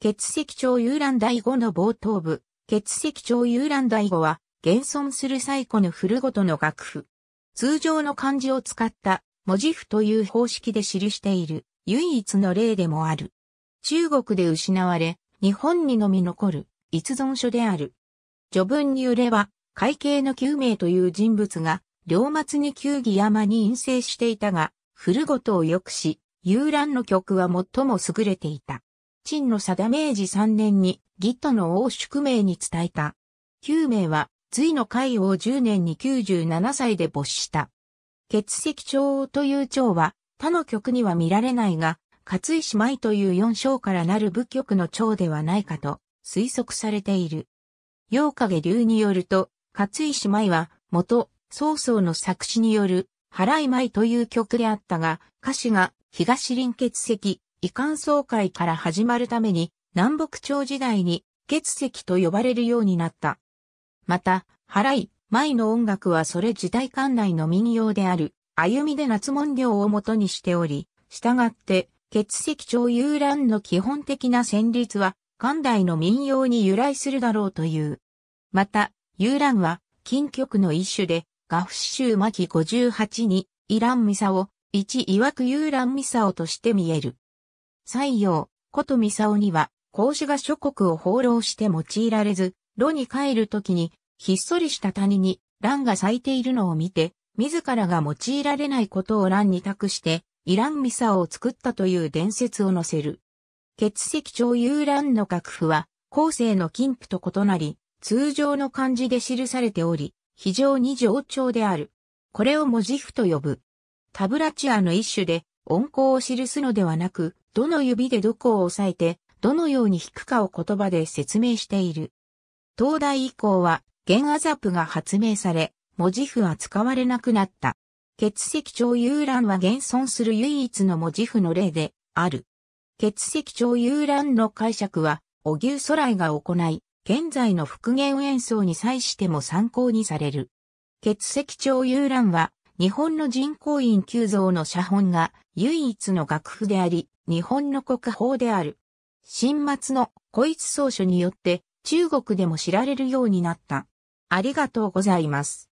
血石町遊覧第五の冒頭部、血石町遊覧第五は、現存する最古の古ごとの楽譜。通常の漢字を使った文字譜という方式で記している唯一の例でもある。中国で失われ、日本にのみ残る逸存書である。序文によれば、会計の九名という人物が、両末に球技山に陰性していたが、古ごとを良くし、遊覧の曲は最も優れていた。陳の定明治3年にギットの王宿命に伝えた。9名は、隋の海王10年に97歳で没した。血石長という長は、他の曲には見られないが、勝石舞という4章からなる部曲の長ではないかと推測されている。陽影流によると、勝石舞は元、曹操の作詞による、払い舞という曲であったが、歌詞が東臨血石、遺憾総会から始まるために、南北朝時代に月石と呼ばれるようになった。また、払い、前の音楽はそれ自体館内の民謡である、歩みで夏文行を元にしており、従って、血石朝遊覧の基本的な旋律は、館内の民謡に由来するだろうという。また、遊覧は、近曲の一種で、ガフシュー巻58に、イランミサオ、一曰く遊覧ミサオとして見える。西洋、ことミサオには、孔子が諸国を放浪して用いられず、炉に帰るときに、ひっそりした谷に、蘭が咲いているのを見て、自らが用いられないことを蘭に託して、イランミサオを作ったという伝説を載せる。血石長遊蘭の楽譜は、後世の金譜と異なり、通常の漢字で記されており、非常に上調である。これを文字譜と呼ぶ。タブラチアの一種で、音符を記すのではなく、どの指でどこを押さえて、どのように弾くかを言葉で説明している。東大以降は、弦アザプが発明され、文字符は使われなくなった。血石長遊覧は現存する唯一の文字符の例である。血石長遊覧の解釈は、小牛空来が行い、現在の復元演奏に際しても参考にされる。血石長遊覧は、日本の人工院急増の写本が唯一の楽譜であり、日本の国宝である。新末のこいつ草書によって中国でも知られるようになった。ありがとうございます。